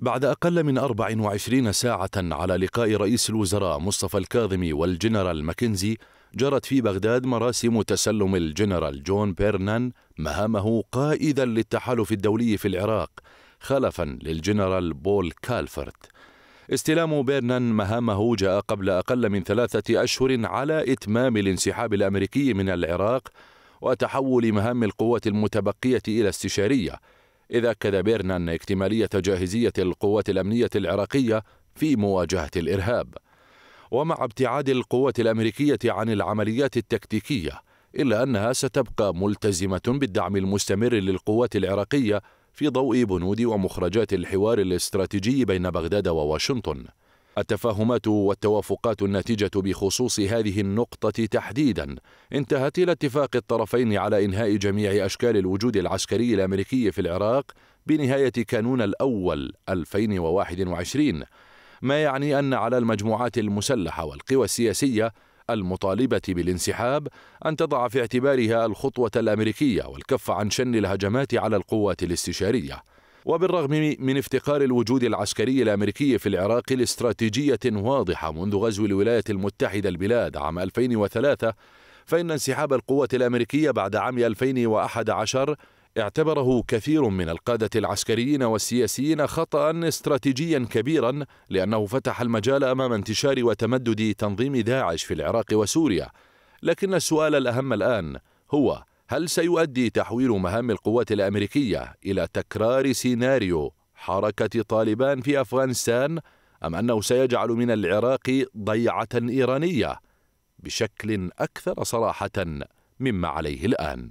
بعد أقل من 24 ساعة على لقاء رئيس الوزراء مصطفى الكاظمي والجنرال ماكنزي جرت في بغداد مراسم تسلم الجنرال جون بيرنان مهامه قائدا للتحالف الدولي في العراق خلفا للجنرال بول كالفرت استلام بيرنان مهامه جاء قبل أقل من ثلاثة أشهر على إتمام الانسحاب الأمريكي من العراق وتحول مهام القوات المتبقية إلى استشارية إذا أكد بيرنان اكتمالية جاهزية القوات الأمنية العراقية في مواجهة الإرهاب ومع ابتعاد القوات الأمريكية عن العمليات التكتيكية إلا أنها ستبقى ملتزمة بالدعم المستمر للقوات العراقية في ضوء بنود ومخرجات الحوار الاستراتيجي بين بغداد وواشنطن التفاهمات والتوافقات الناتجة بخصوص هذه النقطة تحديدا انتهت إلى اتفاق الطرفين على إنهاء جميع أشكال الوجود العسكري الأمريكي في العراق بنهاية كانون الأول 2021 ما يعني أن على المجموعات المسلحة والقوى السياسية المطالبة بالانسحاب أن تضع في اعتبارها الخطوة الأمريكية والكف عن شن الهجمات على القوات الاستشارية وبالرغم من افتقار الوجود العسكري الأمريكي في العراق لاستراتيجية واضحة منذ غزو الولايات المتحدة البلاد عام 2003 فإن انسحاب القوة الأمريكية بعد عام 2011 اعتبره كثير من القادة العسكريين والسياسيين خطأ استراتيجيا كبيرا لأنه فتح المجال أمام انتشار وتمدد تنظيم داعش في العراق وسوريا لكن السؤال الأهم الآن هو هل سيؤدي تحويل مهام القوات الامريكيه الى تكرار سيناريو حركه طالبان في افغانستان ام انه سيجعل من العراق ضيعه ايرانيه بشكل اكثر صراحه مما عليه الان